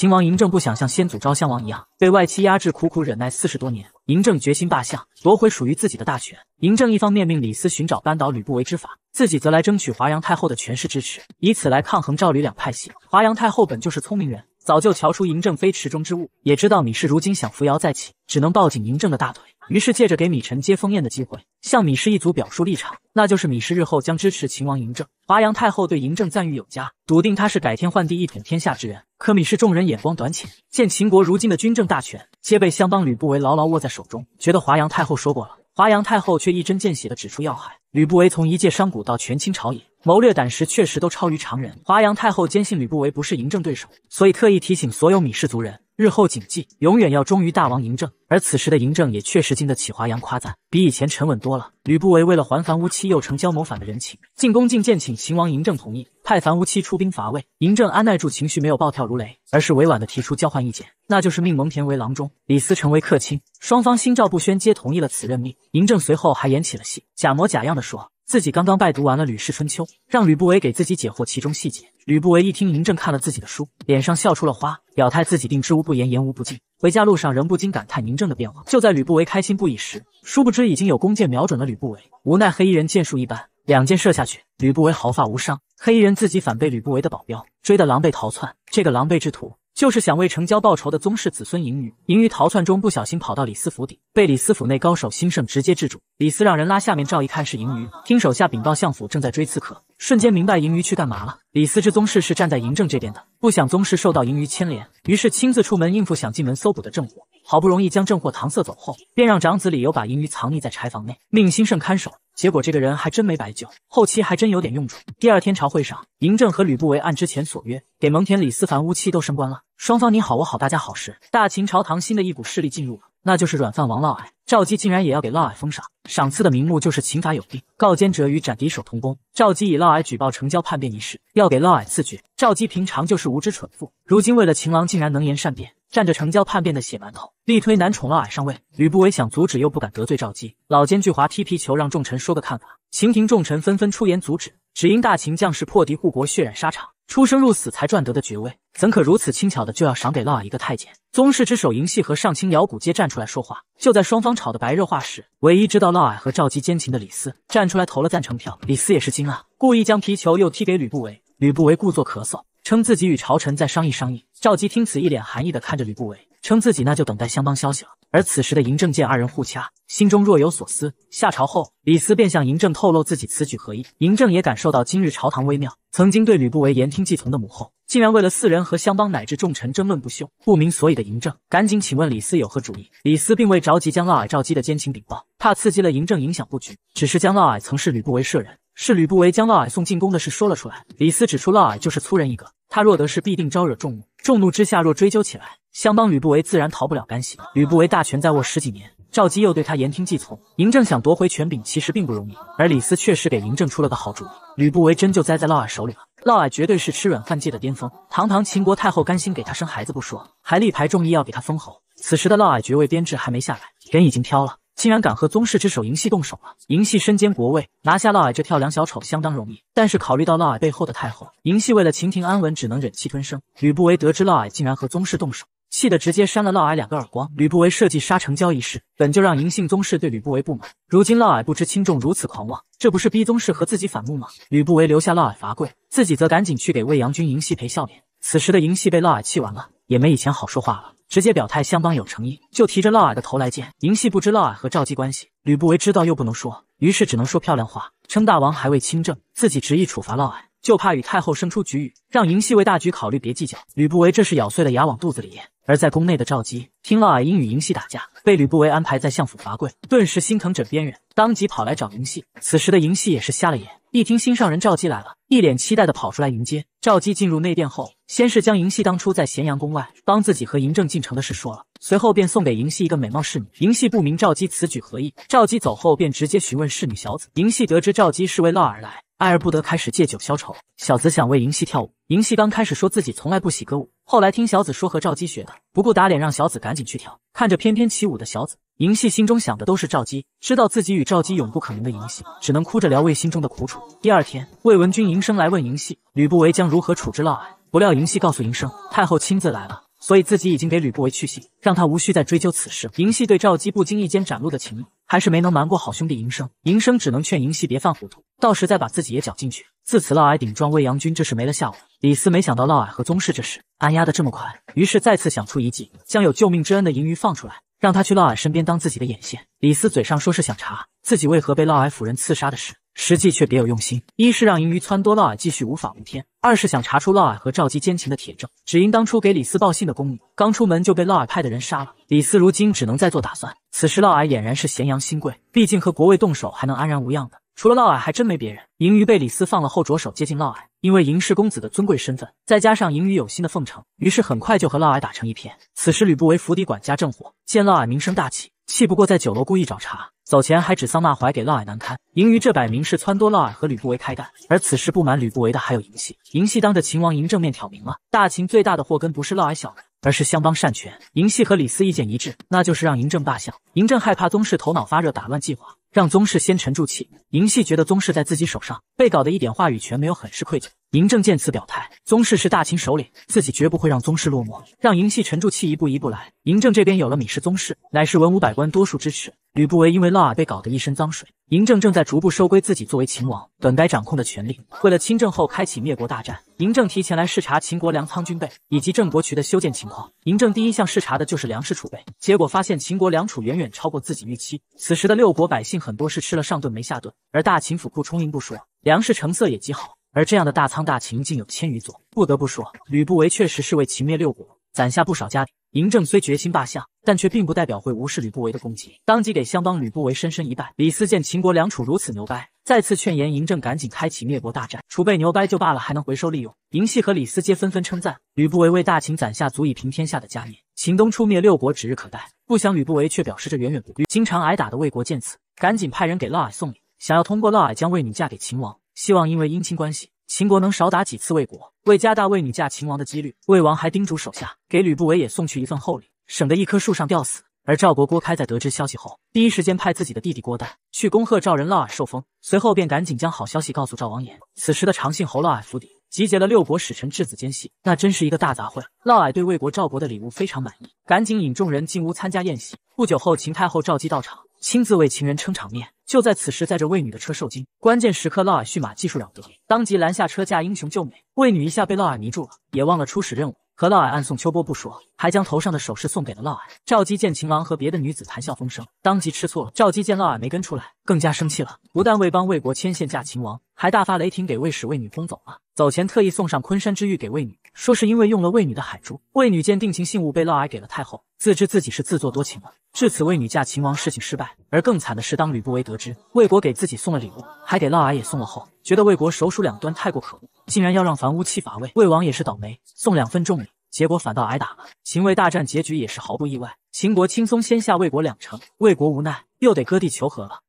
秦王嬴政不想像先祖昭襄王一样被外戚压制，苦苦忍耐四十多年。嬴政决心罢相，夺回属于自己的大权。嬴政一方面命李斯寻找扳倒吕不韦之法，自己则来争取华阳太后的权势支持，以此来抗衡赵吕两派系。华阳太后本就是聪明人。早就瞧出嬴政非池中之物，也知道米氏如今想扶摇再起，只能抱紧嬴政的大腿。于是借着给米臣接风宴的机会，向米氏一族表述立场，那就是米氏日后将支持秦王嬴政。华阳太后对嬴政赞誉有加，笃定他是改天换地、一统天下之人。可米氏众人眼光短浅，见秦国如今的军政大权皆被相邦吕不韦牢牢握在手中，觉得华阳太后说过了。华阳太后却一针见血的指出要害，吕不韦从一介商贾到权倾朝野，谋略胆识确实都超于常人。华阳太后坚信吕不韦不是嬴政对手，所以特意提醒所有芈氏族人，日后谨记，永远要忠于大王嬴政。而此时的嬴政也确实经得起华阳夸赞，比以前沉稳多了。吕不韦为了还樊无期又成交谋反的人情，进宫觐见请秦王嬴政同意。派樊无期出兵伐魏，嬴政安耐住情绪，没有暴跳如雷，而是委婉的提出交换意见，那就是命蒙恬为郎中，李斯成为客卿。双方心照不宣，皆同意了此任命。嬴政随后还演起了戏，假模假样的说自己刚刚拜读完了《吕氏春秋》，让吕不韦给自己解惑其中细节。吕不韦一听嬴政看了自己的书，脸上笑出了花，表态自己定知无不言，言无不尽。回家路上，仍不禁感叹嬴政的变化。就在吕不韦开心不已时，殊不知已经有弓箭瞄准了吕不韦。无奈黑衣人箭术一般。两箭射下去，吕不韦毫发无伤，黑衣人自己反被吕不韦的保镖追得狼狈逃窜。这个狼狈之徒就是想为成交报仇的宗室子孙盈余。盈余逃窜中不小心跑到李斯府邸，被李斯府内高手兴盛直接制住。李斯让人拉下面罩一看是盈余，听手下禀报相府正在追刺客，瞬间明白盈余去干嘛了。李斯知宗室是站在嬴政这边的，不想宗室受到盈余牵连，于是亲自出门应付想进门搜捕的郑货。好不容易将郑货搪塞走后，便让长子李由把盈余藏匿在柴房内，命兴盛看守。结果这个人还真没白救，后期还真有点用处。第二天朝会上，嬴政和吕不韦按之前所约，给蒙恬、李思凡、乌期都升官了。双方你好我好大家好时，大秦朝堂新的一股势力进入了，那就是软饭王嫪毐。赵姬竟然也要给嫪毐封赏，赏赐的名目就是秦法有定，告奸者与斩敌首同功。赵姬以嫪毐举报成交叛变一事，要给嫪毐赐爵。赵姬平常就是无知蠢妇，如今为了情郎，竟然能言善辩。站着城郊叛变的血馒头，力推男宠嫪毐上位。吕不韦想阻止，又不敢得罪赵姬，老奸巨猾踢皮球，让众臣说个看法。秦廷众臣纷纷出言阻止，只因大秦将士破敌护国，血染沙场，出生入死才赚得的爵位，怎可如此轻巧的就要赏给嫪毐一个太监？宗室之首嬴戏和上卿姚贾皆站出来说话。就在双方吵得白热化时，唯一知道嫪毐和赵姬奸情的李斯站出来投了赞成票。李斯也是惊啊，故意将皮球又踢给吕不韦。吕不韦故作咳嗽。称自己与朝臣在商议商议，赵姬听此一脸寒意的看着吕不韦，称自己那就等待相邦消息了。而此时的嬴政见二人互掐，心中若有所思。下朝后，李斯便向嬴政透露自己此举何意。嬴政也感受到今日朝堂微妙，曾经对吕不韦言听计从的母后，竟然为了四人和相邦乃至众臣争论不休。不明所以的嬴政赶紧请问李斯有何主意。李斯并未着急将嫪毐赵姬的奸情禀报，怕刺激了嬴政影响布局，只是将嫪毐曾是吕不韦舍人。是吕不韦将嫪毐送进宫的事说了出来，李斯指出嫪毐就是粗人一个，他若得势必定招惹众怒，众怒之下若追究起来，相帮吕不韦自然逃不了干系。吕不韦大权在握十几年，赵姬又对他言听计从，嬴政想夺回权柄其实并不容易，而李斯确实给嬴政出了个好主意，吕不韦真就栽在嫪毐手里了。嫪毐绝对是吃软饭界的巅峰，堂堂秦国太后甘心给他生孩子不说，还力排众议要给他封侯，此时的嫪毐爵位编制还没下来，人已经飘了。竟然敢和宗室之首嬴稷动手了！嬴稷身兼国位，拿下嫪毐这跳梁小丑相当容易。但是考虑到嫪毐背后的太后，嬴稷为了秦廷安稳，只能忍气吞声。吕不韦得知嫪毐竟然和宗室动手，气得直接扇了嫪毐两个耳光。吕不韦设计杀成交一事，本就让嬴姓宗室对吕不韦不满。如今嫪毐不知轻重，如此狂妄，这不是逼宗室和自己反目吗？吕不韦留下嫪毐罚跪，自己则赶紧去给魏阳君嬴稷赔笑脸。此时的嬴稷被嫪毐气完了。也没以前好说话了，直接表态相邦有诚意，就提着嫪毐的头来见。嬴驷不知嫪毐和赵姬关系，吕不韦知道又不能说，于是只能说漂亮话，称大王还未亲政，自己执意处罚嫪毐。就怕与太后生出龃龉，让嬴稷为大局考虑，别计较。吕不韦这是咬碎了牙往肚子里咽。而在宫内的赵姬听了矮英与嬴稷打架，被吕不韦安排在相府罚跪，顿时心疼枕边人，当即跑来找嬴稷。此时的嬴稷也是瞎了眼，一听心上人赵姬来了，一脸期待的跑出来迎接。赵姬进入内殿后，先是将嬴稷当初在咸阳宫外帮自己和嬴政进城的事说了。随后便送给嬴喜一个美貌侍女。嬴喜不明赵姬此举何意。赵姬走后，便直接询问侍女小子。嬴喜得知赵姬是为嫪而来，爱而不得，开始借酒消愁。小子想为嬴喜跳舞，嬴喜刚开始说自己从来不喜歌舞，后来听小子说和赵姬学的，不顾打脸，让小子赶紧去跳。看着翩翩起舞的小子，嬴喜心中想的都是赵姬。知道自己与赵姬永不可能的嬴喜，只能哭着聊慰心中的苦楚。第二天，魏文君嬴生来问嬴喜，吕不韦将如何处置嫪毐。不料嬴喜告诉嬴生，太后亲自来了。所以自己已经给吕不韦去信，让他无需再追究此事。嬴戏对赵姬不经意间展露的情谊，还是没能瞒过好兄弟嬴生。嬴生只能劝嬴戏别犯糊涂，到时再把自己也搅进去。自此嫪毐顶撞魏阳君，这事没了下文。李斯没想到嫪毐和宗室这事按压的这么快，于是再次想出一计，将有救命之恩的嬴鱼放出来，让他去嫪毐身边当自己的眼线。李斯嘴上说是想查自己为何被嫪毐府人刺杀的事。实际却别有用心，一是让银鱼撺掇嫪毐继续无法无天，二是想查出嫪毐和赵姬奸情的铁证。只因当初给李斯报信的宫女刚出门就被嫪毐派的人杀了，李斯如今只能再做打算。此时嫪毐俨然是咸阳新贵，毕竟和国尉动手还能安然无恙的，除了嫪毐还真没别人。银鱼被李斯放了后，着手接近嫪毐，因为嬴氏公子的尊贵身份，再加上银鱼有心的奉承，于是很快就和嫪毐打成一片。此时吕不韦府邸管家正火，见嫪毐名声大起。气不过，在酒楼故意找茬，走前还指桑骂槐给嫪毐难堪。盈余这摆明是撺掇嫪毐和吕不韦开干，而此时不满吕不韦的还有嬴驷。嬴驷当着秦王嬴政面挑明了，大秦最大的祸根不是嫪毐小人，而是相邦擅权。嬴驷和李斯意见一致，那就是让嬴政罢相。嬴政害怕宗室头脑发热打乱计划。让宗室先沉住气。嬴系觉得宗室在自己手上，被搞得一点话语权没有，很是愧疚。嬴政见此表态，宗室是大秦首领，自己绝不会让宗室落寞。让嬴系沉住气，一步一步来。嬴政这边有了米氏宗室，乃是文武百官多数支持。吕不韦因为嫪毐被搞得一身脏水。嬴政正在逐步收归自己作为秦王本该掌控的权力。为了亲政后开启灭国大战，嬴政提前来视察秦国粮仓、军备以及郑国渠的修建情况。嬴政第一项视察的就是粮食储备，结果发现秦国粮储远远超过自己预期。此时的六国百姓。很多是吃了上顿没下顿，而大秦府库充盈不说，粮食成色也极好。而这样的大仓大秦竟有千余座，不得不说，吕不韦确实是为秦灭六国攒下不少家底。嬴政虽决心罢相，但却并不代表会无视吕不韦的攻击，当即给相邦吕不韦深深一拜。李斯见秦国粮楚如此牛掰，再次劝言嬴政赶紧开启灭国大战，储备牛掰就罢了，还能回收利用。嬴系和李斯皆纷纷称赞吕不韦为大秦攒下足以平天下的家业，秦东出灭六国指日可待。不想吕不韦却表示这远远不遇，经常挨打的魏国见此。赶紧派人给嫪毐送礼，想要通过嫪毐将魏女嫁给秦王，希望因为姻亲关系，秦国能少打几次魏国。为加大魏女嫁秦王的几率，魏王还叮嘱手下给吕不韦也送去一份厚礼，省得一棵树上吊死。而赵国郭开在得知消息后，第一时间派自己的弟弟郭丹去恭贺赵人嫪毐受封，随后便赶紧将好消息告诉赵王延。此时的长信侯嫪毐府邸集结了六国使臣、质子、奸细，那真是一个大杂烩。嫪毐对魏国、赵国的礼物非常满意，赶紧引众人进屋参加宴席。不久后，秦太后赵姬到场。亲自为情人撑场面，就在此时，在这魏女的车受惊，关键时刻嫪毐驯马技术了得，当即拦下车架，英雄救美，魏女一下被嫪毐迷住了，也忘了初始任务。和嫪毐暗送秋波不说，还将头上的首饰送给了嫪毐。赵姬见秦王和别的女子谈笑风生，当即吃醋了。赵姬见嫪毐没跟出来，更加生气了。不但未帮魏国牵线嫁秦王，还大发雷霆给魏使魏女封走了。走前特意送上昆山之玉给魏女，说是因为用了魏女的海珠。魏女见定情信物被嫪毐给了太后，自知自己是自作多情了。至此，魏女嫁秦王事情失败。而更惨的是，当吕不韦得知魏国给自己送了礼物，还给嫪毐也送了后，觉得魏国首鼠两端太过可恶。竟然要让樊屋七伐魏，魏王也是倒霉，送两份重礼，结果反倒挨打了。秦魏大战结局也是毫不意外，秦国轻松先下魏国两城，魏国无奈又得割地求和了。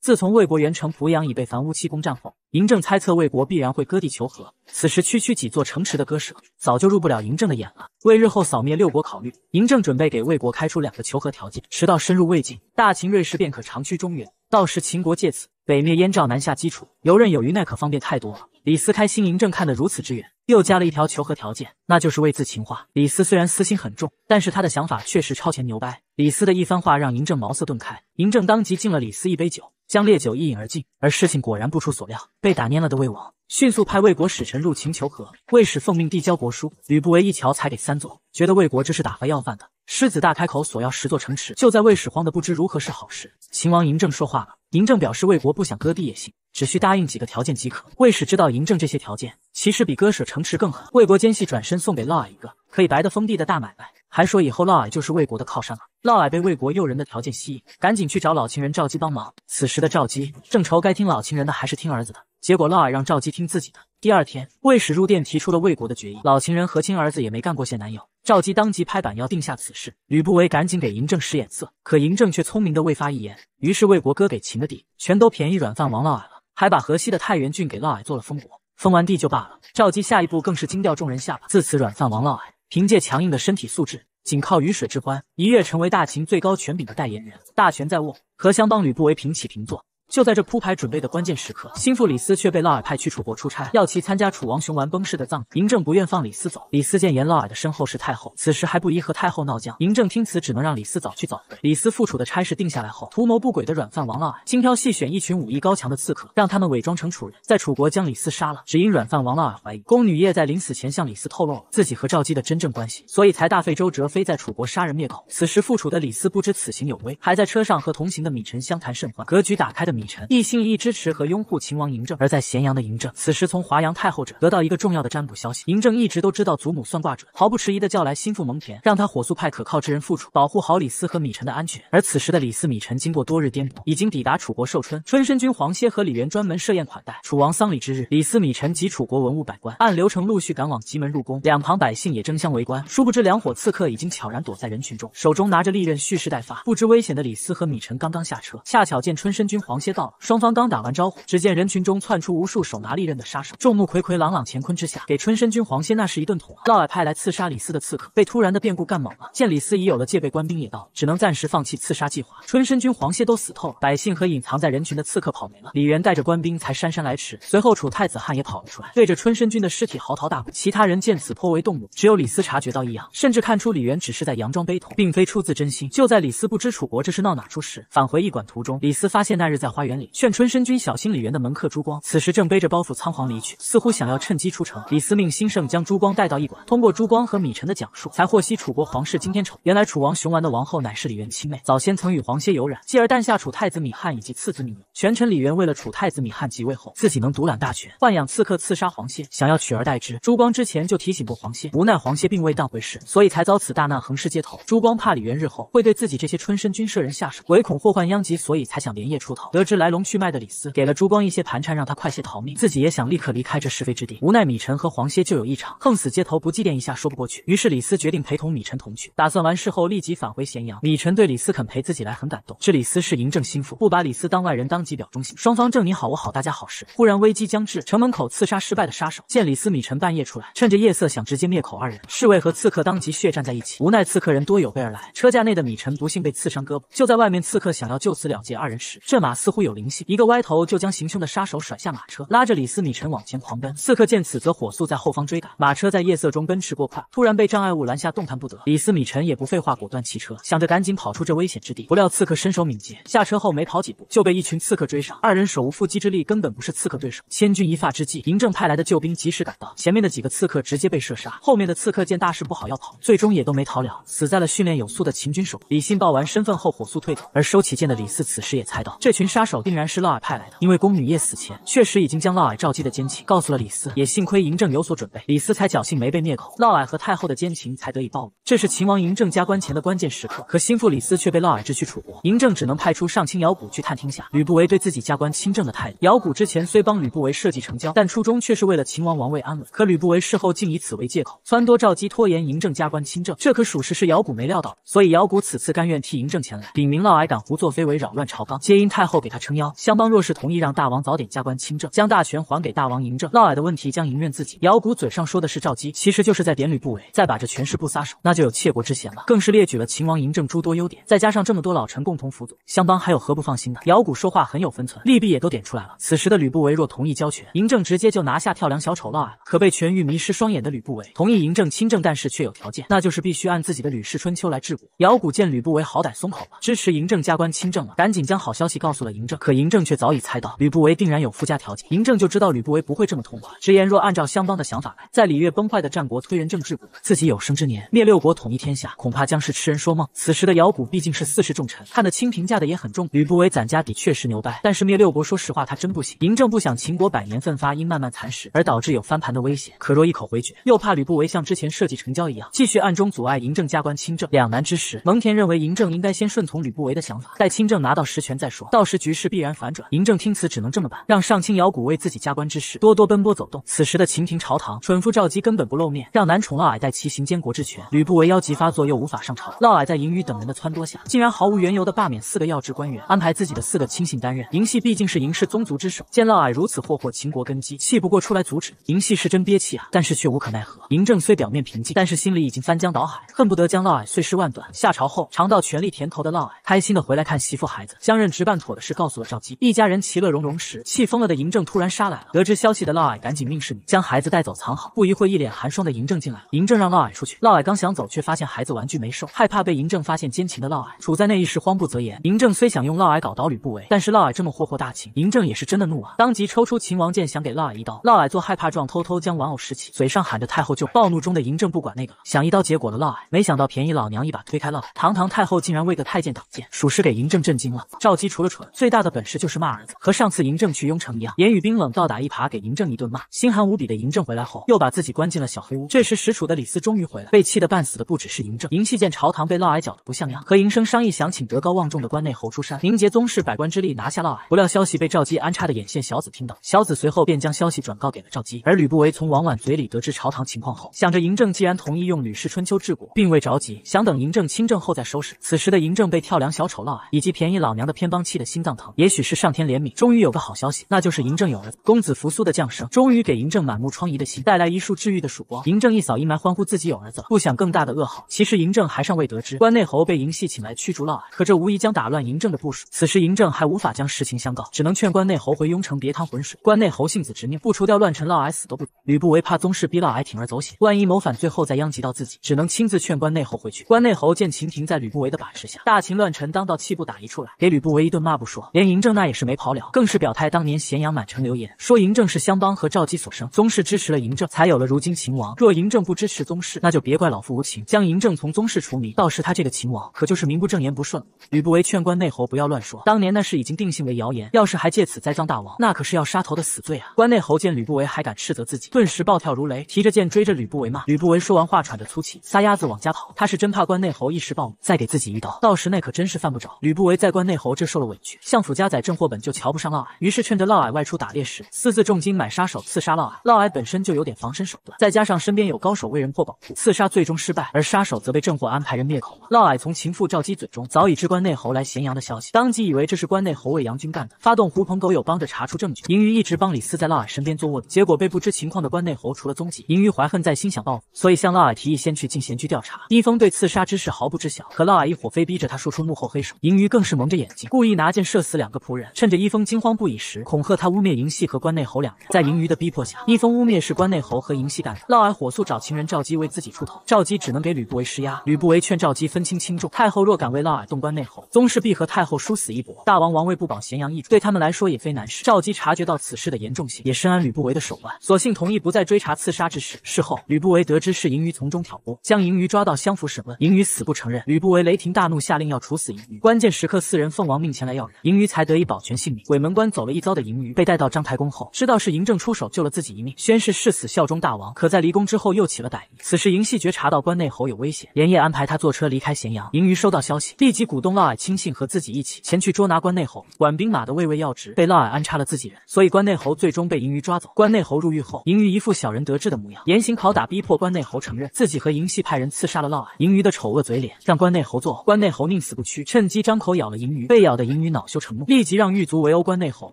自从魏国元城濮阳已被樊屋七攻占后，嬴政猜测魏国必然会割地求和。此时区区几座城池的割舍，早就入不了嬴政的眼了。为日后扫灭六国考虑，嬴政准备给魏国开出两个求和条件：，迟到深入魏境，大秦瑞士便可长驱中原，到时秦国借此北灭燕赵，南下基楚，游刃有余，那可方便太多了。李斯开心，嬴政看得如此之远，又加了一条求和条件，那就是为自情话。李斯虽然私心很重，但是他的想法确实超前牛掰。李斯的一番话让嬴政茅塞顿开，嬴政当即敬了李斯一杯酒。将烈酒一饮而尽，而事情果然不出所料，被打蔫了的魏王迅速派魏国使臣入秦求和。魏使奉命递交国书，吕不韦一瞧才给三座，觉得魏国这是打发要饭的，狮子大开口索要十座城池。就在魏使慌得不知如何是好时，秦王嬴政说话了。嬴政表示魏国不想割地也行，只需答应几个条件即可。魏使知道嬴政这些条件。其实比割舍城池更狠。魏国奸细转身送给嫪毐一个可以白得封地的大买卖，还说以后嫪毐就是魏国的靠山了。嫪毐被魏国诱人的条件吸引，赶紧去找老情人赵姬帮忙。此时的赵姬正愁该听老情人的还是听儿子的，结果嫪毐让赵姬听自己的。第二天，魏使入殿提出了魏国的决议，老情人和亲儿子也没干过现男友，赵姬当即拍板要定下此事。吕不韦赶紧给嬴政使眼色，可嬴政却聪明的未发一言。于是魏国割给秦的地全都便宜软饭王嫪毐了，还把河西的太原郡给嫪毐做了封国。封完地就罢了，赵姬下一步更是惊掉众人下巴。自此，软饭王嫪毐凭借强硬的身体素质，仅靠鱼水之欢，一跃成为大秦最高权柄的代言人，大权在握，和相邦吕不韦平起平坐。就在这铺排准备的关键时刻，心腹李斯却被嫪毐派去楚国出差，要其参加楚王雄完崩逝的葬礼。嬴政不愿放李斯走，李斯见阎嫪毐的身后是太后，此时还不宜和太后闹僵。嬴政听此，只能让李斯早去早回。李斯赴楚的差事定下来后，图谋不轨的软饭王嫪毐精挑细选一群武艺高强的刺客，让他们伪装成楚人，在楚国将李斯杀了。只因软饭王嫪毐怀疑宫女夜在临死前向李斯透露了自己和赵姬的真正关系，所以才大费周折飞在楚国杀人灭口。此时赴楚的李斯不知此行有危，还在车上和同行的芈晨相谈甚欢，格局打开的。米臣一心一意支持和拥护秦王嬴政，而在咸阳的嬴政此时从华阳太后这得到一个重要的占卜消息。嬴政一直都知道祖母算卦准，毫不迟疑的叫来心腹蒙恬，让他火速派可靠之人复楚，保护好李斯和米臣的安全。而此时的李斯、米臣经过多日颠簸，已经抵达楚国寿春。春申君黄歇和李渊专门设宴款待。楚王丧礼之日，李斯、米臣及楚国文武百官按流程陆续赶往吉门入宫，两旁百姓也争相围观。殊不知两伙刺客已经悄然躲在人群中，手中拿着利刃蓄势待发。不知危险的李斯和米臣刚刚下车，恰巧见春申君黄歇。接到了，双方刚打完招呼，只见人群中窜出无数手拿利刃的杀手，众目睽睽，朗朗乾坤之下，给春申君黄歇那是一顿捅。嫪毐派来刺杀李斯的刺客被突然的变故干懵了，见李斯已有了戒备，官兵也到，只能暂时放弃刺杀计划。春申君黄歇都死透了，百姓和隐藏在人群的刺客跑没了，李渊带着官兵才姗姗来迟。随后楚太子汉也跑了出来，对着春申君的尸体嚎啕大哭。其他人见此颇为动容，只有李斯察觉到异样，甚至看出李渊只是在佯装悲痛，并非出自真心。就在李斯不知楚国这是闹哪出时，返回驿馆途中，李斯发现那日在。花园里劝春申君小心李渊的门客朱光，此时正背着包袱仓皇离去，似乎想要趁机出城。李斯命兴盛将朱光带到驿馆，通过朱光和米晨的讲述，才获悉楚国皇室今天丑。原来楚王熊完的王后乃是李渊亲妹，早先曾与黄歇有染，继而诞下楚太子米汉以及次子米牛。权臣李渊为了楚太子米汉即位后自己能独揽大权，豢养刺客刺杀黄歇，想要取而代之。朱光之前就提醒过黄歇，无奈黄歇并未当回事，所以才遭此大难横尸街头。朱光怕李渊日后会对自己这些春申君舍人下手，唯恐祸患殃及，所以才想连夜出逃。得。知来龙去脉的李斯给了朱光一些盘缠，让他快些逃命，自己也想立刻离开这是非之地。无奈米晨和黄歇就有一场，横死街头不祭奠一下说不过去。于是李斯决定陪同米晨同去，打算完事后立即返回咸阳。米晨对李斯肯陪自己来很感动，这李斯是嬴政心腹，不把李斯当外人，当即表忠心。双方正你好我好大家好时，忽然危机将至，城门口刺杀失败的杀手见李斯米晨半夜出来，趁着夜色想直接灭口二人。侍卫和刺客当即血战在一起，无奈刺客人多有备而来，车架内的米晨不幸被刺伤胳膊。就在外面刺客想要就此了结二人时，这马似乎。富有灵性，一个歪头就将行凶的杀手甩下马车，拉着李斯、米晨往前狂奔。刺客见此，则火速在后方追赶。马车在夜色中奔驰过快，突然被障碍物拦下，动弹不得。李斯、米晨也不废话，果断弃车，想着赶紧跑出这危险之地。不料刺客身手敏捷，下车后没跑几步就被一群刺客追上，二人手无缚鸡之力，根本不是刺客对手。千钧一发之际，嬴政派来的救兵及时赶到，前面的几个刺客直接被射杀，后面的刺客见大事不好要跑，最终也都没逃了，死在了训练有素的秦军手里。李信报完身份后，火速退走，而收起剑的李斯此时也猜到，这群杀。手定然是嫪毐派来的，因为宫女夜死前确实已经将嫪毐赵姬的奸情告诉了李斯，也幸亏嬴政有所准备，李斯才侥幸没被灭口，嫪毐和太后的奸情才得以暴露。这是秦王嬴政加官前的关键时刻，可心腹李斯却被嫪毐智去楚国，嬴政只能派出上卿姚古去探听下吕不韦对自己加官亲政的态度。姚古之前虽帮吕不韦设计成交，但初衷却是为了秦王王位安稳，可吕不韦事后竟以此为借口，撺掇赵姬拖延嬴政加官亲政，这可属实是姚古没料到，所以姚古此次甘愿替嬴政前来，禀明嫪毐敢胡作非为，扰乱朝纲，皆因太后给。给他撑腰，相邦若是同意让大王早点加官亲政，将大权还给大王嬴政，嫪毐的问题将迎刃自己。姚谷嘴上说的是赵姬，其实就是在点吕不韦，再把这权势不撒手，那就有窃国之嫌了。更是列举了秦王嬴政诸多优点，再加上这么多老臣共同辅佐，相邦还有何不放心的？姚谷说话很有分寸，利弊也都点出来了。此时的吕不韦若同意交权，嬴政直接就拿下跳梁小丑嫪毐了。可被权欲迷失双眼的吕不韦同意嬴政亲政，但是却有条件，那就是必须按自己的《吕氏春秋》来治国。姚谷见吕不韦好歹松口了，支持嬴政加官亲政了，赶紧将好消息告诉了。嬴政，可嬴政却早已猜到吕不韦定然有附加条件，嬴政就知道吕不韦不会这么痛快，直言若按照相邦的想法来，在礼乐崩坏的战国推人政治国，自己有生之年灭六国统一天下，恐怕将是痴人说梦。此时的姚古毕竟是四世重臣，看得清评价的也很重。吕不韦攒家底确实牛掰，但是灭六国，说实话他真不行。嬴政不想秦国百年奋发因慢慢蚕食而导致有翻盘的危险，可若一口回绝，又怕吕不韦像之前设计成交一样，继续暗中阻碍嬴政加官亲政。两难之时，蒙恬认为嬴政应该先顺从吕不韦的想法，待亲政拿到实权再说，到时举。局势必然反转。嬴政听此，只能这么办，让上卿姚谷为自己加官之事多多奔波走动。此时的秦廷朝堂，蠢妇赵姬根本不露面，让男宠嫪毐代其行监国之权。吕不韦腰疾发作，又无法上朝。嫪毐在嬴羽等人的撺掇下，竟然毫无缘由的罢免四个要职官员，安排自己的四个亲信担任。嬴系毕竟是嬴氏宗族之首，见嫪毐如此祸祸秦国根基，气不过出来阻止。嬴系是真憋气啊，但是却无可奈何。嬴政虽表面平静，但是心里已经翻江倒海，恨不得将嫪毐碎尸万段。下朝后，尝到权力甜头的嫪毐开心的回来看媳妇孩子，相认直办妥的事。告诉了赵姬，一家人其乐融融时，气疯了的嬴政突然杀来了。得知消息的嫪毐赶紧命侍女将孩子带走藏好。不一会，一脸寒霜的嬴政进来。了。嬴政让嫪毐出去。嫪毐刚想走，却发现孩子玩具没收，害怕被嬴政发现奸情的嫪毐，处在那一时慌不择言。嬴政虽想用嫪毐搞倒吕不韦，但是嫪毐这么霍霍大秦，嬴政也是真的怒了，当即抽出秦王剑想给嫪毐一刀。嫪毐做害怕状，偷偷将玩偶拾起，嘴上喊着太后救。暴怒中的嬴政不管那个，了，想一刀结果了嫪毐，没想到便宜老娘一把推开嫪毐，堂堂太后竟然为个太监挡剑，属实给嬴政震惊了。赵姬除了蠢，最最大的本事就是骂儿子，和上次嬴政去雍城一样，言语冰冷，倒打一耙给嬴政一顿骂，心寒无比的嬴政回来后，又把自己关进了小黑屋。这时，史楚的李斯终于回来，被气得半死的不只是嬴政。嬴稷见朝堂被嫪毐搅得不像样，和嬴生商议，想请德高望重的关内侯出山，凝结宗室百官之力拿下嫪毐。不料消息被赵姬安插的眼线小子听到，小子随后便将消息转告给了赵姬。而吕不韦从王婉嘴里得知朝堂情况后，想着嬴政既然同意用《吕氏春秋》治国，并未着急，想等嬴政亲政后再收拾。此时的嬴政被跳梁小丑嫪毐以及便宜老娘的偏帮气得心脏。也许是上天怜悯，终于有个好消息，那就是嬴政有儿子，公子扶苏的降生，终于给嬴政满目疮痍的心带来一束治愈的曙光。嬴政一扫阴霾，欢呼自己有儿子。不想更大的噩耗，其实嬴政还尚未得知，关内侯被嬴戏请来驱逐嫪毐，可这无疑将打乱嬴政的部署。此时嬴政还无法将实情相告，只能劝关内侯回雍城，别趟浑水。关内侯性子执拗，不除掉乱臣嫪毐，死都不吕不韦怕宗室逼嫪毐铤而走险，万一谋反，最后再殃及到自己，只能亲自劝关内侯回去。关内侯见秦廷在吕不韦的把持下，大秦乱臣当道，气不打一处来，给吕不韦一顿骂，不说。连嬴政那也是没跑了，更是表态，当年咸阳满城流言说嬴政是相邦和赵姬所生，宗室支持了嬴政，才有了如今秦王。若嬴政不支持宗室，那就别怪老夫无情，将嬴政从宗室除名。到时他这个秦王，可就是名不正言不顺。吕不韦劝关内侯不要乱说，当年那是已经定性为谣言，要是还借此栽赃大王，那可是要杀头的死罪啊！关内侯见吕不韦还敢斥责自己，顿时暴跳如雷，提着剑追着吕不韦骂。吕不韦说完话，喘着粗气，撒丫子往家跑。他是真怕关内侯一时暴怒，再给自己一刀，到时那可真是犯不着。吕不韦在关内侯这受了委屈，像。丈府家载正货本就瞧不上嫪毐，于是趁着嫪毐外出打猎时，私自重金买杀手刺杀嫪毐。嫪毐本身就有点防身手段，再加上身边有高手为人破宝，刺杀最终失败，而杀手则被正货安排人灭口了。嫪毐从情妇赵姬嘴中早已知关内侯来咸阳的消息，当即以为这是关内侯为杨军干的，发动狐朋狗友帮着查出证据。盈余一直帮李斯在嫪毐身边做卧底，结果被不知情况的关内侯除了踪迹。盈余怀恨在心，想报复，所以向嫪毐提议先去进贤居调查。一峰对刺杀之事毫不知晓，可嫪毐一伙非逼着他说出幕后黑手。盈余更是蒙着眼睛，故意拿箭射死。死两个仆人，趁着一峰惊慌不已时，恐吓他污蔑嬴驷和关内侯两人。在嬴余的逼迫下，一峰污蔑是关内侯和嬴驷干的。嫪毐火速找情人赵姬为自己出头，赵姬只能给吕不韦施压。吕不韦劝赵姬分清轻重，太后若敢为嫪毐动关内侯，宗室必和太后殊死一搏，大王王位不保，咸阳易主，对他们来说也非难事。赵姬察觉到此事的严重性，也深谙吕不韦的手段，索性同意不再追查刺杀之事。事后，吕不韦得知是嬴余从中挑拨，将嬴余抓到相府审问，嬴余死不承认。吕不韦雷霆大怒，下令要处死嬴余。关键时刻，四人奉王命前来要人。盈余才得以保全性命。鬼门关走了一遭的盈余，被带到章台宫后，知道是嬴政出手救了自己一命，宣誓誓死效忠大王。可在离宫之后，又起了歹意。此时，银戏觉察到关内侯有危险，连夜安排他坐车离开咸阳。盈余收到消息，立即鼓动嫪毐亲信和自己一起前去捉拿关内侯。管兵马的卫尉要职被嫪毐安插了自己人，所以关内侯最终被盈余抓走。关内侯入狱后，盈余一副小人得志的模样，严刑拷打，逼迫关内侯承认自己和银戏派人刺杀了嫪毐。盈余的丑恶嘴脸让关内侯作，关内侯宁死不屈，趁机张口咬了盈余。被咬的盈余恼羞。承诺，立即让狱卒围殴关内侯，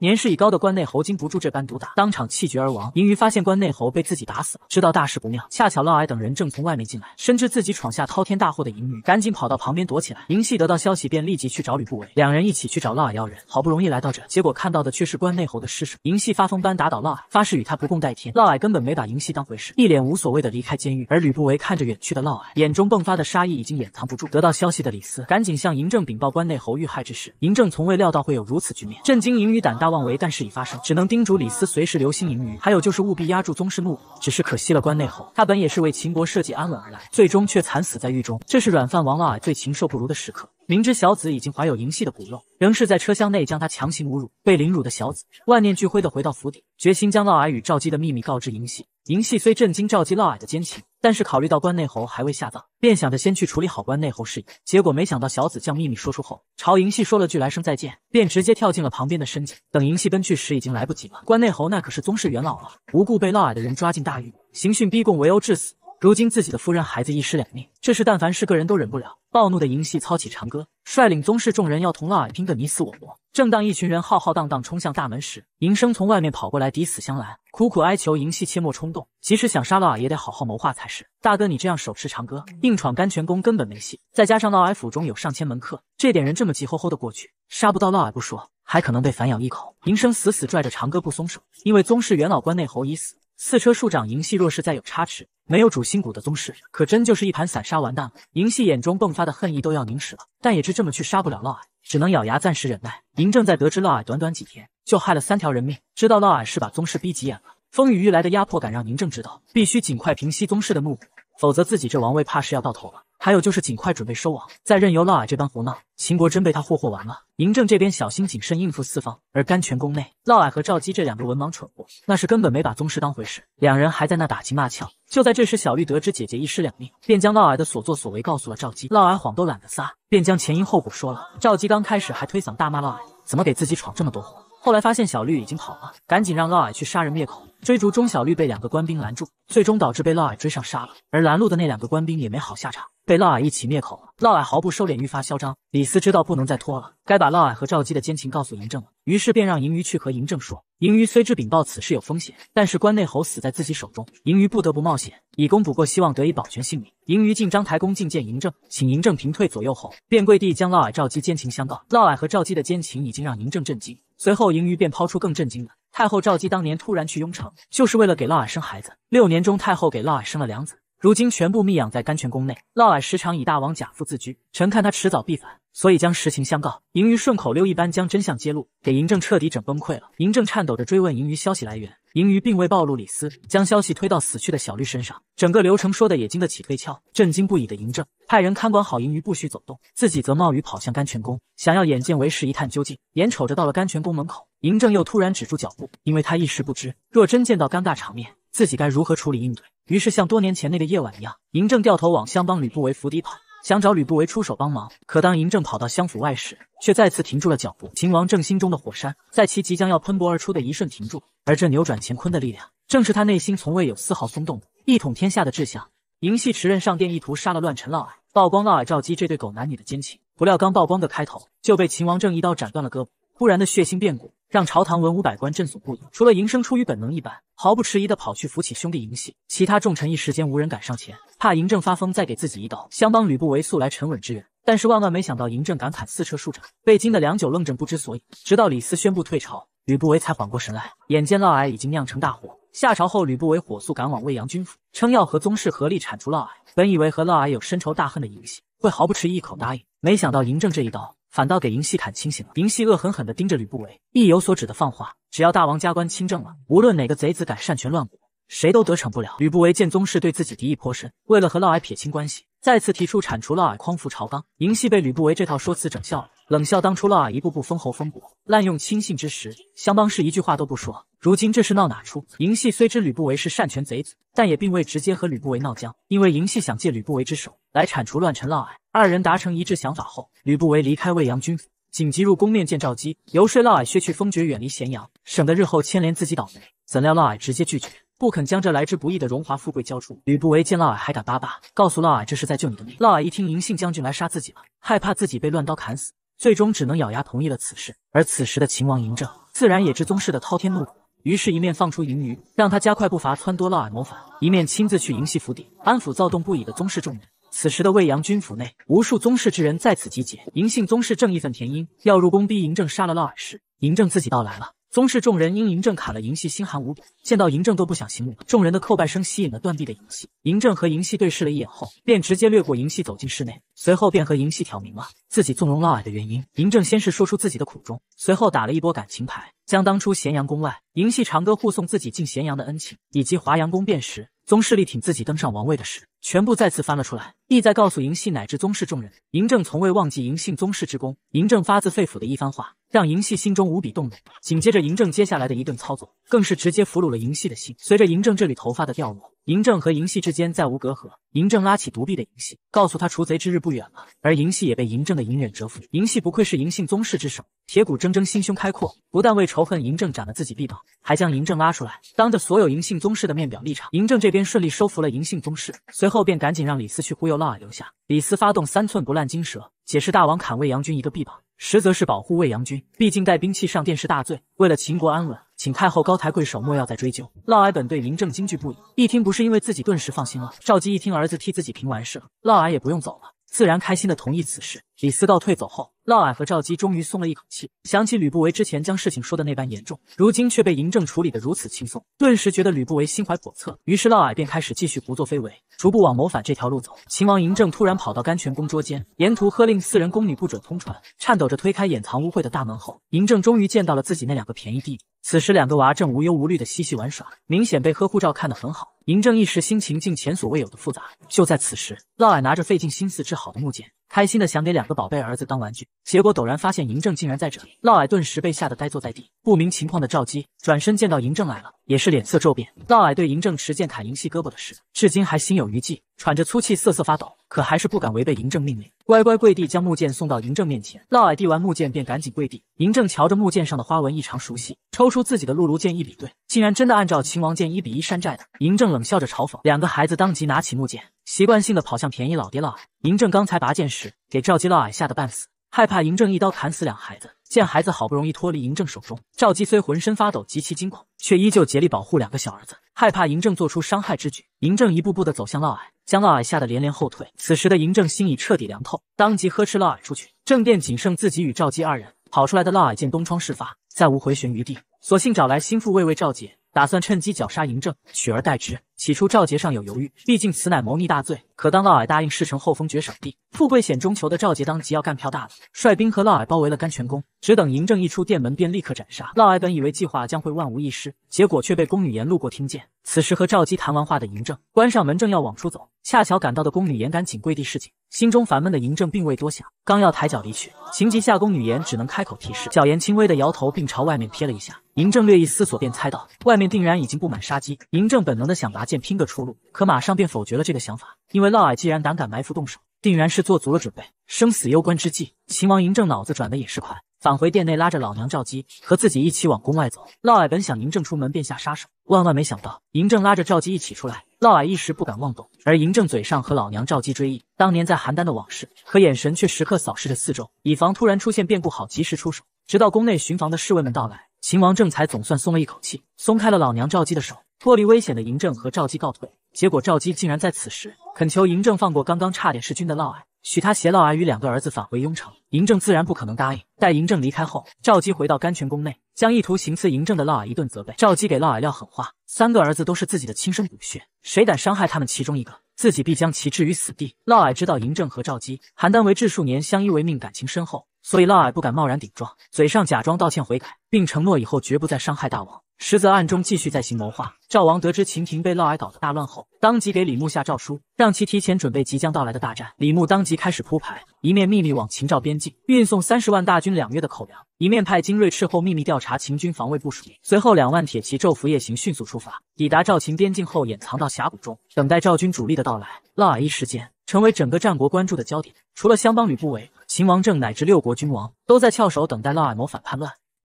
年事已高的关内侯经不住这般毒打，当场气绝而亡。银鱼发现关内侯被自己打死了，知道大事不妙。恰巧嫪毐等人正从外面进来，深知自己闯下滔天大祸的银鱼，赶紧跑到旁边躲起来。银驷得到消息便立即去找吕不韦，两人一起去找嫪毐要人。好不容易来到这，结果看到的却是关内侯的尸首。银驷发疯般打倒嫪毐，发誓与他不共戴天。嫪毐根本没把银驷当回事，一脸无所谓的离开监狱。而吕不韦看着远去的嫪毐，眼中迸发的杀意已经掩藏不住。得到消息的李斯赶紧向嬴政禀报关内侯遇害之事。嬴政从未料。倒会有如此局面，震惊银鱼胆大妄为，但事已发生，只能叮嘱李斯随时留心银鱼，还有就是务必压住宗室怒火。只是可惜了关内侯，他本也是为秦国社稷安稳而来，最终却惨死在狱中。这是软饭王嫪毐最禽兽不如的时刻，明知小紫已经怀有嬴系的骨肉，仍是在车厢内将他强行侮辱。被凌辱的小紫万念俱灰的回到府邸，决心将嫪毐与赵姬的秘密告知嬴系。银系虽震惊赵姬嫪毐的奸情，但是考虑到关内侯还未下葬，便想着先去处理好关内侯事宜。结果没想到小紫将秘密说出后，朝银系说了句“来生再见”，便直接跳进了旁边的深井。等银系奔去时，已经来不及了。关内侯那可是宗室元老了，无故被嫪毐的人抓进大狱，刑讯逼供，围殴致死。如今自己的夫人、孩子一尸两命，这事但凡是个人都忍不了。暴怒的银系操起长戈，率领宗室众人要同嫪毐拼个你死我活。正当一群人浩浩荡荡冲向大门时，银生从外面跑过来，抵死相拦，苦苦哀求银系切莫冲动。即使想杀嫪毐也得好好谋划才是。大哥，你这样手持长戈硬闯甘泉宫根本没戏，再加上嫪毐府中有上千门客，这点人这么急吼吼的过去，杀不到嫪毐不说，还可能被反咬一口。银生死死拽着长戈不松手，因为宗室元老关内侯已死，四车数长银系若是再有差池，没有主心骨的宗室可真就是一盘散沙完蛋了。银系眼中迸发的恨意都要凝实了，但也知这么去杀不了嫪毐。只能咬牙暂时忍耐。嬴政在得知嫪毐短短几天就害了三条人命，知道嫪毐是把宗室逼急眼了。风雨欲来的压迫感让嬴政知道，必须尽快平息宗室的怒火。否则自己这王位怕是要到头了。还有就是尽快准备收网，再任由嫪毐这般胡闹，秦国真被他霍霍完了。嬴政这边小心谨慎应付四方，而甘泉宫内，嫪毐和赵姬这两个文盲蠢货，那是根本没把宗师当回事，两人还在那打情骂俏。就在这时，小玉得知姐姐一尸两命，便将嫪毐的所作所为告诉了赵姬。嫪毐谎都懒得撒，便将前因后果说了。赵姬刚开始还推搡大骂嫪毐，怎么给自己闯这么多祸？后来发现小绿已经跑了，赶紧让嫪毐去杀人灭口。追逐中，小绿被两个官兵拦住，最终导致被嫪毐追上杀了。而拦路的那两个官兵也没好下场，被嫪毐一起灭口了。嫪毐毫不收敛，愈发嚣张。李斯知道不能再拖了，该把嫪毐和赵姬的奸情告诉嬴政了，于是便让嬴余去和嬴政说。嬴余虽知禀报此事有风险，但是关内侯死在自己手中，嬴余不得不冒险以功补过，希望得以保全性命。嬴余进章台宫觐见嬴政，请嬴政平退左右后，便跪地将嫪毐、赵姬奸情相告。嫪毐和赵姬的奸情已经让嬴政震惊。随后，盈余便抛出更震惊的：太后赵姬当年突然去雍城，就是为了给嫪毐生孩子。六年中，太后给嫪毐生了两子，如今全部密养在甘泉宫内。嫪毐时常以大王假父自居，臣看他迟早必反，所以将实情相告。盈余顺口溜一般将真相揭露，给嬴政彻底整崩溃了。嬴政颤抖着追问盈余消息来源。盈余并未暴露，李斯将消息推到死去的小绿身上，整个流程说的也经得起推敲。震惊不已的嬴政派人看管好盈余，不许走动，自己则冒雨跑向甘泉宫，想要眼见为实，一探究竟。眼瞅着到了甘泉宫门口，嬴政又突然止住脚步，因为他一时不知，若真见到尴尬场面，自己该如何处理应对。于是像多年前那个夜晚一样，嬴政掉头往相邦吕不韦府邸跑。想找吕不韦出手帮忙，可当嬴政跑到相府外时，却再次停住了脚步。秦王正心中的火山，在其即将要喷薄而出的一瞬停住，而这扭转乾坤的力量，正是他内心从未有丝毫松动的一统天下的志向。嬴系持刃上殿，意图杀了乱臣嫪毐，曝光嫪毐赵姬这对狗男女的奸情。不料刚曝光的开头，就被秦王正一刀斩断了胳膊。突然的血腥变故。让朝堂文武百官震悚不已。除了嬴生出于本能一般，毫不迟疑地跑去扶起兄弟嬴喜，其他众臣一时间无人敢上前，怕嬴政发疯再给自己一刀。相帮吕不韦素来沉稳之人，但是万万没想到嬴政敢砍四车数斩，被惊得良久愣怔不知所以。直到李斯宣布退朝，吕不韦才缓过神来。眼见嫪毐已经酿成大祸，下朝后吕不韦火速赶往未阳军府，称要和宗室合力铲除嫪毐。本以为和嫪毐有深仇大恨的嬴喜会毫不迟疑一口答应，没想到嬴政这一刀。反倒给银细看清醒了。银细恶狠狠地盯着吕不韦，意有所指的放话：，只要大王加官清政了，无论哪个贼子敢擅权乱国，谁都得逞不了。吕不韦见宗室对自己敌意颇深，为了和嫪毐撇清关系。再次提出铲除嫪毐，匡扶朝纲。嬴系被吕不韦这套说辞整笑了，冷笑当初嫪毐一步步封侯封国，滥用亲信之时，相邦是一句话都不说。如今这是闹哪出？嬴系虽知吕不韦是擅权贼子，但也并未直接和吕不韦闹僵，因为嬴系想借吕不韦之手来铲除乱臣嫪毐。二人达成一致想法后，吕不韦离开魏阳军府，紧急入宫面见赵姬，游说嫪毐削去封爵，远离咸阳，省得日后牵连自己倒霉。怎料嫪毐直接拒绝。不肯将这来之不易的荣华富贵交出。吕不韦见嫪毐还敢巴巴，告诉嫪毐这是在救你的命。嫪毐一听，嬴姓将军来杀自己了，害怕自己被乱刀砍死，最终只能咬牙同意了此事。而此时的秦王嬴政，自然也知宗室的滔天怒火，于是一面放出银鱼，让他加快步伐撺掇嫪毐谋反，一面亲自去嬴系府邸安抚躁动不已的宗室众人。此时的魏阳军府内，无数宗室之人在此集结，嬴姓宗室正义愤填膺，要入宫逼嬴政杀了嫪毐时，嬴政自己到来了。宗室众人因嬴政砍了嬴戏心寒无比，见到嬴政都不想行礼众人的叩拜声吸引了断臂的嬴戏。嬴政和嬴戏对视了一眼后，便直接掠过嬴戏走进室内，随后便和嬴戏挑明了自己纵容嫪毐的原因。嬴政先是说出自己的苦衷，随后打了一波感情牌，将当初咸阳宫外嬴戏长歌护送自己进咸阳的恩情，以及华阳宫便时宗室力挺自己登上王位的事，全部再次翻了出来，意在告诉嬴系乃至宗室众人，嬴政从未忘记嬴姓宗室之功。嬴政发自肺腑的一番话，让嬴系心中无比动容。紧接着，嬴政接下来的一顿操作，更是直接俘虏了嬴系的心。随着嬴政这缕头发的掉落。嬴政和嬴稷之间再无隔阂，嬴政拉起独臂的嬴戏，告诉他除贼之日不远了。而嬴稷也被嬴政的隐忍折服，嬴稷不愧是嬴姓宗室之首，铁骨铮铮，心胸开阔，不但为仇恨嬴政斩了自己臂膀，还将嬴政拉出来，当着所有嬴姓宗室的面表立场。嬴政这边顺利收服了嬴姓宗室，随后便赶紧让李斯去忽悠嫪毐留下。李斯发动三寸不烂金舌，解释大王砍魏阳君一个臂膀，实则是保护魏阳君，毕竟带兵器上殿是大罪，为了秦国安稳。请太后高抬贵手，莫要再追究。嫪毐本对嬴政惊惧不已，一听不是因为自己，顿时放心了。赵姬一听儿子替自己平完事了，嫪毐也不用走了。自然开心的同意此事。李斯告退走后，嫪毐和赵姬终于松了一口气。想起吕不韦之前将事情说的那般严重，如今却被嬴政处理的如此轻松，顿时觉得吕不韦心怀叵测。于是嫪毐便开始继续胡作非为，逐步往谋反这条路走。秦王嬴政突然跑到甘泉宫捉奸，沿途喝令四人宫女不准通传，颤抖着推开掩藏污秽的大门后，嬴政终于见到了自己那两个便宜弟。此时两个娃正无忧无虑的嬉戏玩耍，明显被呵护照看得很好。嬴政一时心情竟前所未有的复杂。就在此时，嫪毐拿着费尽心思治好的木剑，开心的想给两个宝贝儿子当玩具，结果陡然发现嬴政竟然在这里，嫪毐顿时被吓得呆坐在地。不明情况的赵姬转身见到嬴政来了，也是脸色骤变。嫪毐对嬴政持剑砍嬴稷胳膊的事，至今还心有余悸。喘着粗气，瑟瑟发抖，可还是不敢违背嬴政命令，乖乖跪地，将木剑送到嬴政面前。嫪毐递完木剑，便赶紧跪地。嬴政瞧着木剑上的花纹异常熟悉，抽出自己的鹿卢剑一比对，竟然真的按照秦王剑一比一山寨的。嬴政冷笑着嘲讽。两个孩子当即拿起木剑，习惯性的跑向便宜老爹嫪毐。嬴政刚才拔剑时，给赵姬、嫪毐吓得半死。害怕嬴政一刀砍死两孩子，见孩子好不容易脱离嬴政手中，赵姬虽浑身发抖，极其惊恐，却依旧竭力保护两个小儿子，害怕嬴政做出伤害之举。嬴政一步步的走向嫪毐，将嫪毐吓得连连后退。此时的嬴政心已彻底凉透，当即呵斥嫪毐出去。正殿仅剩自己与赵姬二人，跑出来的嫪毐见东窗事发，再无回旋余地，索性找来心腹卫卫赵姐，打算趁机绞杀嬴政，取而代之。起初赵杰尚有犹豫，毕竟此乃谋逆大罪。可当嫪毐答应事成后封爵赏地，富贵险中求的赵杰当即要干票大的，率兵和嫪毐包围了甘泉宫，只等嬴政一出殿门便立刻斩杀。嫪毐本以为计划将会万无一失，结果却被宫女言路过听见。此时和赵姬谈完话的嬴政关上门正要往出走，恰巧赶到的宫女言赶紧跪地示警。心中烦闷的嬴政并未多想，刚要抬脚离去，情急下宫女言只能开口提示。小言轻微的摇头，并朝外面瞥了一下。嬴政略一思索便猜到，外面定然已经布满杀机。嬴政本能的想拔。见拼个出路，可马上便否决了这个想法，因为嫪毐既然胆敢埋伏动手，定然是做足了准备。生死攸关之际，秦王嬴政脑子转的也是快，返回殿内拉着老娘赵姬和自己一起往宫外走。嫪毐本想嬴政出门便下杀手，万万没想到嬴政拉着赵姬一起出来，嫪毐一时不敢妄动。而嬴政嘴上和老娘赵姬追忆当年在邯郸的往事，可眼神却时刻扫视着四周，以防突然出现变故，好及时出手。直到宫内巡防的侍卫们到来。秦王正才总算松了一口气，松开了老娘赵姬的手，脱离危险的嬴政和赵姬告退。结果赵姬竟然在此时恳求嬴政放过刚刚差点弑君的嫪毐，许他携嫪毐与两个儿子返回雍城。嬴政自然不可能答应。待嬴政离开后，赵姬回到甘泉宫内，将意图行刺嬴政的嫪毐一顿责备。赵姬给嫪毐撂狠话：三个儿子都是自己的亲生骨血，谁敢伤害他们其中一个，自己必将其置于死地。嫪毐知道嬴政和赵姬，邯郸为质数年，相依为命，感情深厚。所以嫪毐不敢贸然顶撞，嘴上假装道歉悔改，并承诺以后绝不再伤害大王，实则暗中继续在行谋划。赵王得知秦廷被嫪毐搞得大乱后，当即给李牧下诏书，让其提前准备即将到来的大战。李牧当即开始铺排，一面秘密往秦赵边境运送三十万大军两月的口粮，一面派精锐斥候秘密调查秦军防卫部署。随后两万铁骑昼伏夜行，迅速出发，抵达赵秦边境后掩藏到峡谷中，等待赵军主力的到来。嫪毐一时间。成为整个战国关注的焦点。除了相邦吕不韦、秦王政乃至六国君王，都在翘首等待嫪毐谋反叛乱。